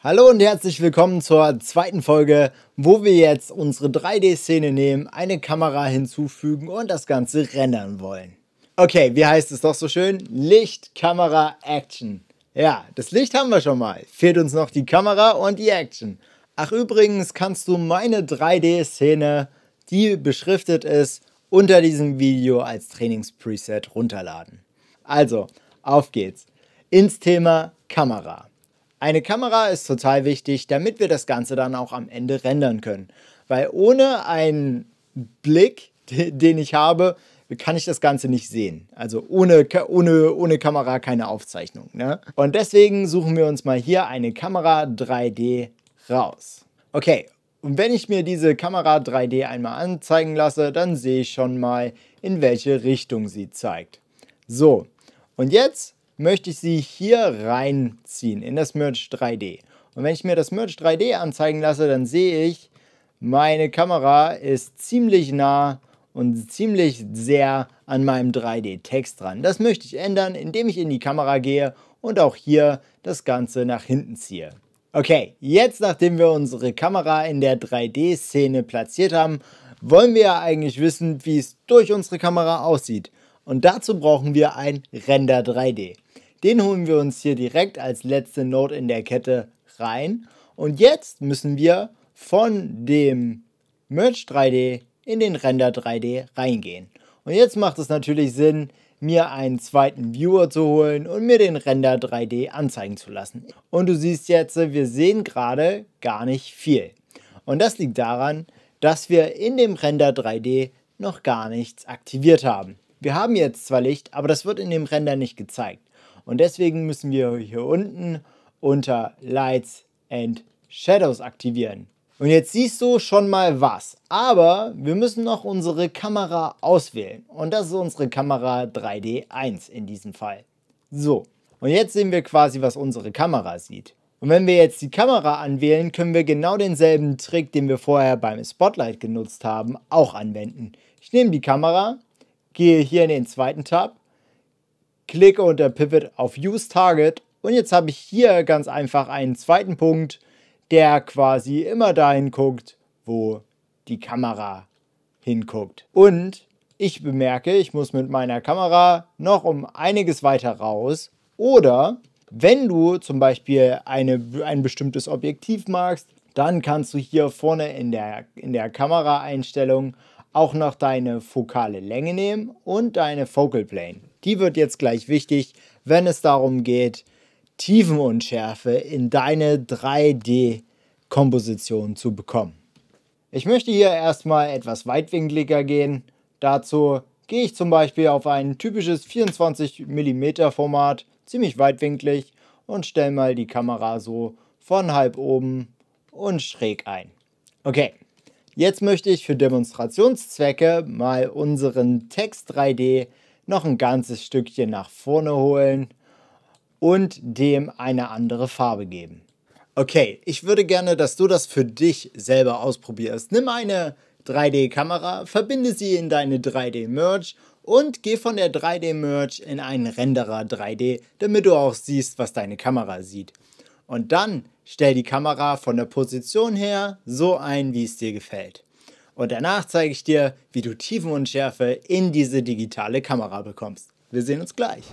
Hallo und herzlich willkommen zur zweiten Folge, wo wir jetzt unsere 3D-Szene nehmen, eine Kamera hinzufügen und das Ganze rendern wollen. Okay, wie heißt es doch so schön? Licht, Kamera, Action. Ja, das Licht haben wir schon mal. Fehlt uns noch die Kamera und die Action. Ach übrigens kannst du meine 3D-Szene, die beschriftet ist, unter diesem Video als Trainingspreset runterladen. Also, auf geht's. Ins Thema Kamera. Eine Kamera ist total wichtig, damit wir das Ganze dann auch am Ende rendern können. Weil ohne einen Blick, den ich habe, kann ich das Ganze nicht sehen. Also ohne, ohne, ohne Kamera keine Aufzeichnung. Ne? Und deswegen suchen wir uns mal hier eine Kamera 3D raus. Okay, und wenn ich mir diese Kamera 3D einmal anzeigen lasse, dann sehe ich schon mal, in welche Richtung sie zeigt. So, und jetzt möchte ich sie hier reinziehen in das Merch 3D. Und wenn ich mir das Merch 3D anzeigen lasse, dann sehe ich, meine Kamera ist ziemlich nah und ziemlich sehr an meinem 3D-Text dran. Das möchte ich ändern, indem ich in die Kamera gehe und auch hier das Ganze nach hinten ziehe. Okay, jetzt nachdem wir unsere Kamera in der 3D-Szene platziert haben, wollen wir ja eigentlich wissen, wie es durch unsere Kamera aussieht. Und dazu brauchen wir ein Render 3D. Den holen wir uns hier direkt als letzte Node in der Kette rein. Und jetzt müssen wir von dem Merge 3D in den Render 3D reingehen. Und jetzt macht es natürlich Sinn, mir einen zweiten Viewer zu holen und mir den Render 3D anzeigen zu lassen. Und du siehst jetzt, wir sehen gerade gar nicht viel. Und das liegt daran, dass wir in dem Render 3D noch gar nichts aktiviert haben. Wir haben jetzt zwar Licht, aber das wird in dem Render nicht gezeigt. Und deswegen müssen wir hier unten unter Lights and Shadows aktivieren. Und jetzt siehst du schon mal was. Aber wir müssen noch unsere Kamera auswählen. Und das ist unsere Kamera 3D1 in diesem Fall. So. Und jetzt sehen wir quasi, was unsere Kamera sieht. Und wenn wir jetzt die Kamera anwählen, können wir genau denselben Trick, den wir vorher beim Spotlight genutzt haben, auch anwenden. Ich nehme die Kamera, gehe hier in den zweiten Tab klicke unter Pivot auf Use Target und jetzt habe ich hier ganz einfach einen zweiten Punkt, der quasi immer dahin guckt, wo die Kamera hinguckt. Und ich bemerke, ich muss mit meiner Kamera noch um einiges weiter raus. Oder wenn du zum Beispiel eine, ein bestimmtes Objektiv magst, dann kannst du hier vorne in der, in der Kameraeinstellung auch noch deine fokale Länge nehmen und deine Focal Plane die wird jetzt gleich wichtig, wenn es darum geht, Tiefenunschärfe in deine 3D-Komposition zu bekommen. Ich möchte hier erstmal etwas weitwinkliger gehen. Dazu gehe ich zum Beispiel auf ein typisches 24 mm Format, ziemlich weitwinklig, und stelle mal die Kamera so von halb oben und schräg ein. Okay, jetzt möchte ich für Demonstrationszwecke mal unseren Text 3D noch ein ganzes Stückchen nach vorne holen und dem eine andere Farbe geben. Okay, ich würde gerne, dass du das für dich selber ausprobierst. Nimm eine 3D-Kamera, verbinde sie in deine 3D-Merge und geh von der 3D-Merge in einen Renderer 3D, damit du auch siehst, was deine Kamera sieht. Und dann stell die Kamera von der Position her so ein, wie es dir gefällt. Und danach zeige ich dir, wie du Tiefenunschärfe in diese digitale Kamera bekommst. Wir sehen uns gleich.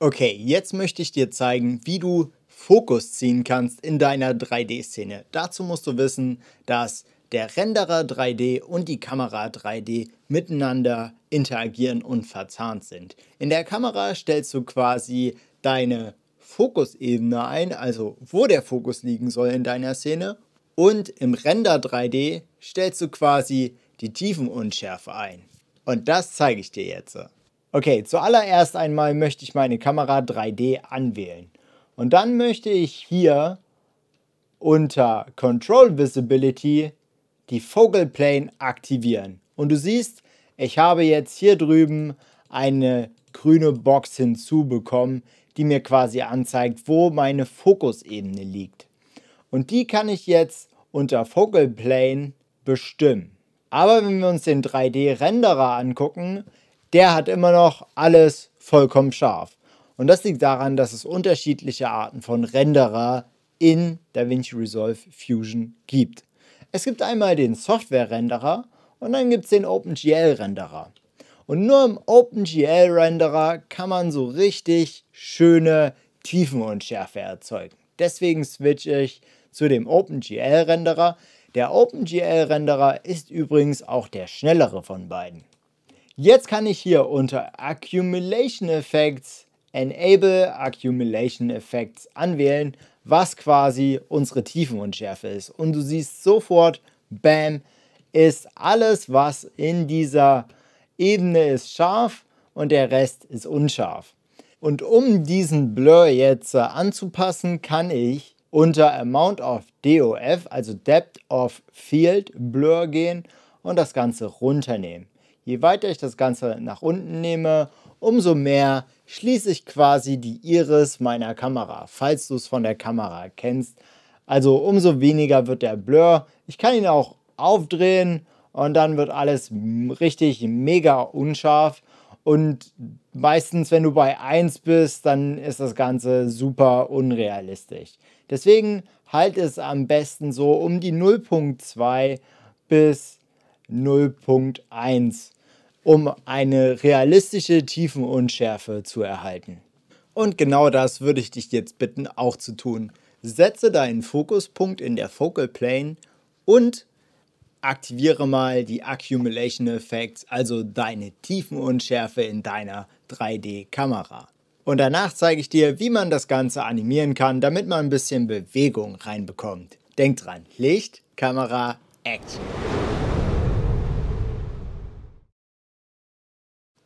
Okay, jetzt möchte ich dir zeigen, wie du Fokus ziehen kannst in deiner 3D-Szene. Dazu musst du wissen, dass der Renderer 3D und die Kamera 3D miteinander interagieren und verzahnt sind. In der Kamera stellst du quasi deine Fokusebene ein, also wo der Fokus liegen soll in deiner Szene. Und im Render 3D stellst du quasi die Tiefenunschärfe ein. Und das zeige ich dir jetzt. Okay, zuallererst einmal möchte ich meine Kamera 3D anwählen. Und dann möchte ich hier unter Control Visibility die Focal Plane aktivieren. Und du siehst, ich habe jetzt hier drüben eine grüne Box hinzubekommen, die mir quasi anzeigt, wo meine Fokusebene liegt. Und die kann ich jetzt unter Focal Plane bestimmen. Aber wenn wir uns den 3D-Renderer angucken, der hat immer noch alles vollkommen scharf. Und das liegt daran, dass es unterschiedliche Arten von Renderer in DaVinci Resolve Fusion gibt. Es gibt einmal den Software-Renderer und dann gibt es den OpenGL-Renderer. Und nur im OpenGL-Renderer kann man so richtig schöne Tiefenunschärfe erzeugen. Deswegen switche ich zu dem OpenGL-Renderer. Der OpenGL-Renderer ist übrigens auch der schnellere von beiden. Jetzt kann ich hier unter Accumulation Effects Enable Accumulation Effects anwählen, was quasi unsere Tiefenunschärfe ist. Und du siehst sofort, bam, ist alles, was in dieser Ebene ist scharf und der Rest ist unscharf. Und um diesen Blur jetzt äh, anzupassen, kann ich unter Amount of DOF, also Depth of Field Blur gehen und das Ganze runternehmen. Je weiter ich das Ganze nach unten nehme, umso mehr schließe ich quasi die Iris meiner Kamera, falls du es von der Kamera kennst. Also umso weniger wird der Blur. Ich kann ihn auch aufdrehen und dann wird alles richtig mega unscharf. Und meistens, wenn du bei 1 bist, dann ist das Ganze super unrealistisch. Deswegen halt es am besten so um die 0.2 bis 0.1, um eine realistische Tiefenunschärfe zu erhalten. Und genau das würde ich dich jetzt bitten auch zu tun. Setze deinen Fokuspunkt in der Focal Plane und aktiviere mal die Accumulation Effects, also deine Tiefenunschärfe in deiner 3D-Kamera. Und danach zeige ich dir, wie man das Ganze animieren kann, damit man ein bisschen Bewegung reinbekommt. Denk dran, Licht, Kamera, Action.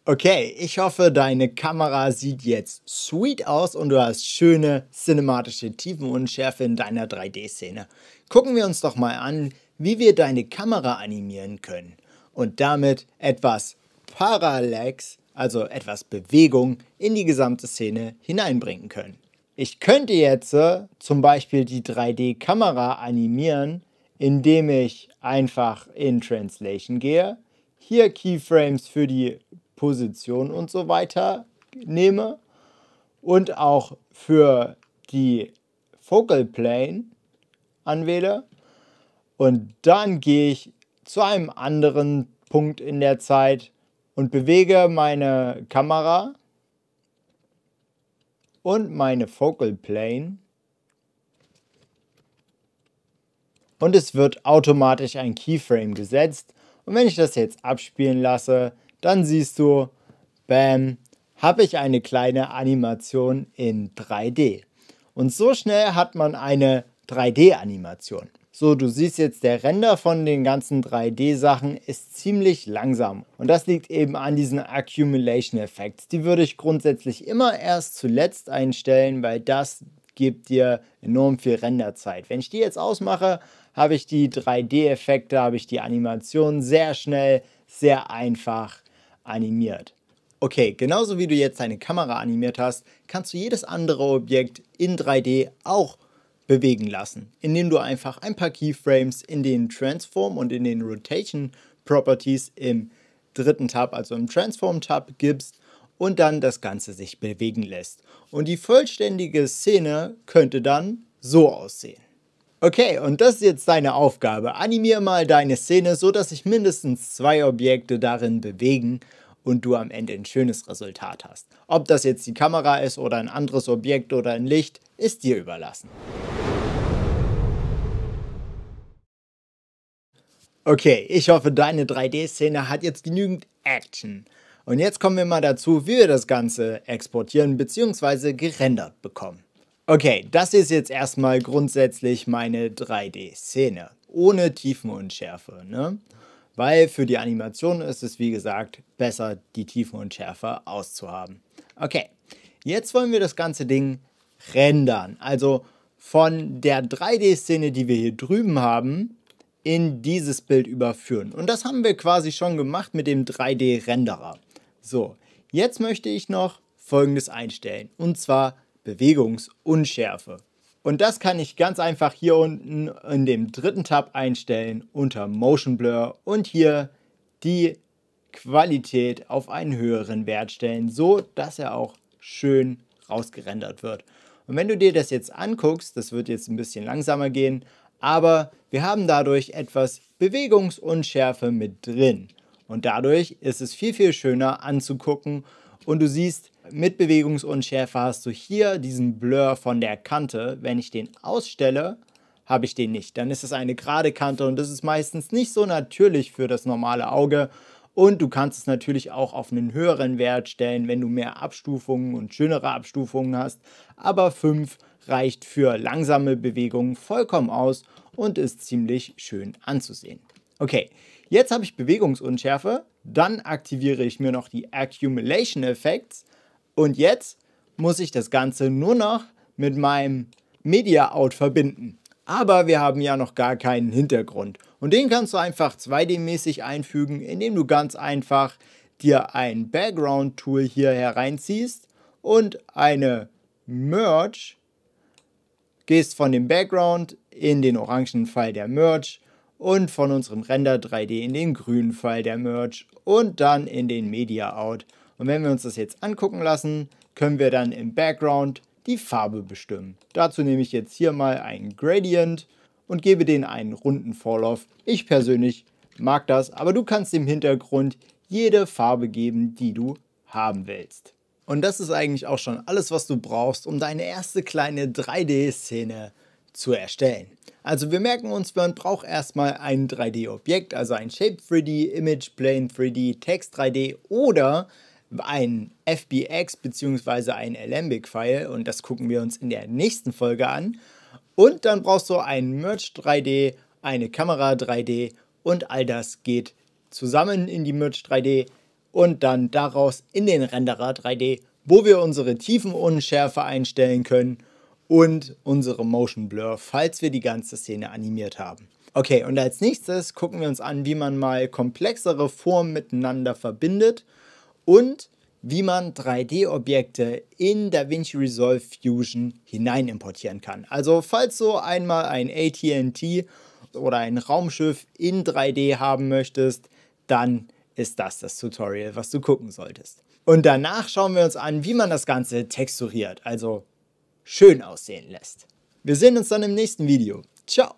Okay, ich hoffe, deine Kamera sieht jetzt sweet aus und du hast schöne cinematische Tiefenunschärfe in deiner 3D-Szene. Gucken wir uns doch mal an, wie wir deine Kamera animieren können und damit etwas Parallax, also etwas Bewegung, in die gesamte Szene hineinbringen können. Ich könnte jetzt äh, zum Beispiel die 3D-Kamera animieren, indem ich einfach in Translation gehe, hier Keyframes für die Position und so weiter nehme und auch für die Focal Plane anwähle und dann gehe ich zu einem anderen Punkt in der Zeit und bewege meine Kamera und meine Focal Plane. Und es wird automatisch ein Keyframe gesetzt. Und wenn ich das jetzt abspielen lasse, dann siehst du, bam, habe ich eine kleine Animation in 3D. Und so schnell hat man eine 3D-Animation. So, du siehst jetzt, der Render von den ganzen 3D-Sachen ist ziemlich langsam. Und das liegt eben an diesen Accumulation-Effekt. Die würde ich grundsätzlich immer erst zuletzt einstellen, weil das gibt dir enorm viel Renderzeit. Wenn ich die jetzt ausmache, habe ich die 3D-Effekte, habe ich die Animation sehr schnell, sehr einfach animiert. Okay, genauso wie du jetzt deine Kamera animiert hast, kannst du jedes andere Objekt in 3D auch animieren bewegen lassen, indem du einfach ein paar Keyframes in den Transform und in den Rotation Properties im dritten Tab, also im Transform Tab gibst und dann das Ganze sich bewegen lässt. Und die vollständige Szene könnte dann so aussehen. Okay, und das ist jetzt deine Aufgabe. Animiere mal deine Szene, so dass sich mindestens zwei Objekte darin bewegen und du am Ende ein schönes Resultat hast. Ob das jetzt die Kamera ist oder ein anderes Objekt oder ein Licht, ist dir überlassen. Okay, ich hoffe, deine 3D-Szene hat jetzt genügend Action. Und jetzt kommen wir mal dazu, wie wir das Ganze exportieren bzw. gerendert bekommen. Okay, das ist jetzt erstmal grundsätzlich meine 3D-Szene. Ohne Tiefenunschärfe, ne? Weil für die Animation ist es, wie gesagt, besser, die Tiefenunschärfe auszuhaben. Okay, jetzt wollen wir das ganze Ding rendern. Also von der 3D-Szene, die wir hier drüben haben, in dieses Bild überführen. Und das haben wir quasi schon gemacht mit dem 3D-Renderer. So, jetzt möchte ich noch Folgendes einstellen, und zwar Bewegungsunschärfe. Und das kann ich ganz einfach hier unten in dem dritten Tab einstellen unter Motion Blur und hier die Qualität auf einen höheren Wert stellen, so dass er auch schön rausgerendert wird. Und wenn du dir das jetzt anguckst, das wird jetzt ein bisschen langsamer gehen, aber wir haben dadurch etwas Bewegungsunschärfe mit drin. Und dadurch ist es viel, viel schöner anzugucken. Und du siehst, mit Bewegungsunschärfe hast du hier diesen Blur von der Kante. Wenn ich den ausstelle, habe ich den nicht. Dann ist es eine gerade Kante und das ist meistens nicht so natürlich für das normale Auge. Und du kannst es natürlich auch auf einen höheren Wert stellen, wenn du mehr Abstufungen und schönere Abstufungen hast. Aber 5 reicht für langsame Bewegungen vollkommen aus und ist ziemlich schön anzusehen. Okay, jetzt habe ich Bewegungsunschärfe, dann aktiviere ich mir noch die Accumulation Effects und jetzt muss ich das Ganze nur noch mit meinem Media Out verbinden. Aber wir haben ja noch gar keinen Hintergrund. Und den kannst du einfach 2D-mäßig einfügen, indem du ganz einfach dir ein Background-Tool hier hereinziehst und eine Merge, gehst von dem Background in den orangen Fall der Merge und von unserem Render 3D in den grünen Fall der Merge und dann in den Media Out. Und wenn wir uns das jetzt angucken lassen, können wir dann im Background die Farbe bestimmen. Dazu nehme ich jetzt hier mal einen Gradient und gebe den einen runden Vorlauf. Ich persönlich mag das, aber du kannst dem Hintergrund jede Farbe geben, die du haben willst. Und das ist eigentlich auch schon alles, was du brauchst, um deine erste kleine 3D-Szene zu erstellen. Also wir merken uns, man braucht erstmal ein 3D-Objekt, also ein Shape 3D, Image Plane 3D, Text 3D oder ein FBX bzw. ein Alembic-File und das gucken wir uns in der nächsten Folge an. Und dann brauchst du ein Merch 3D, eine Kamera 3D und all das geht zusammen in die Merch 3D und dann daraus in den Renderer 3D, wo wir unsere Tiefenunschärfe einstellen können und unsere Motion Blur, falls wir die ganze Szene animiert haben. Okay, und als nächstes gucken wir uns an, wie man mal komplexere Formen miteinander verbindet und wie man 3D-Objekte in DaVinci Resolve Fusion hinein importieren kann. Also falls du einmal ein ATT oder ein Raumschiff in 3D haben möchtest, dann ist das das Tutorial, was du gucken solltest. Und danach schauen wir uns an, wie man das Ganze texturiert, also schön aussehen lässt. Wir sehen uns dann im nächsten Video. Ciao!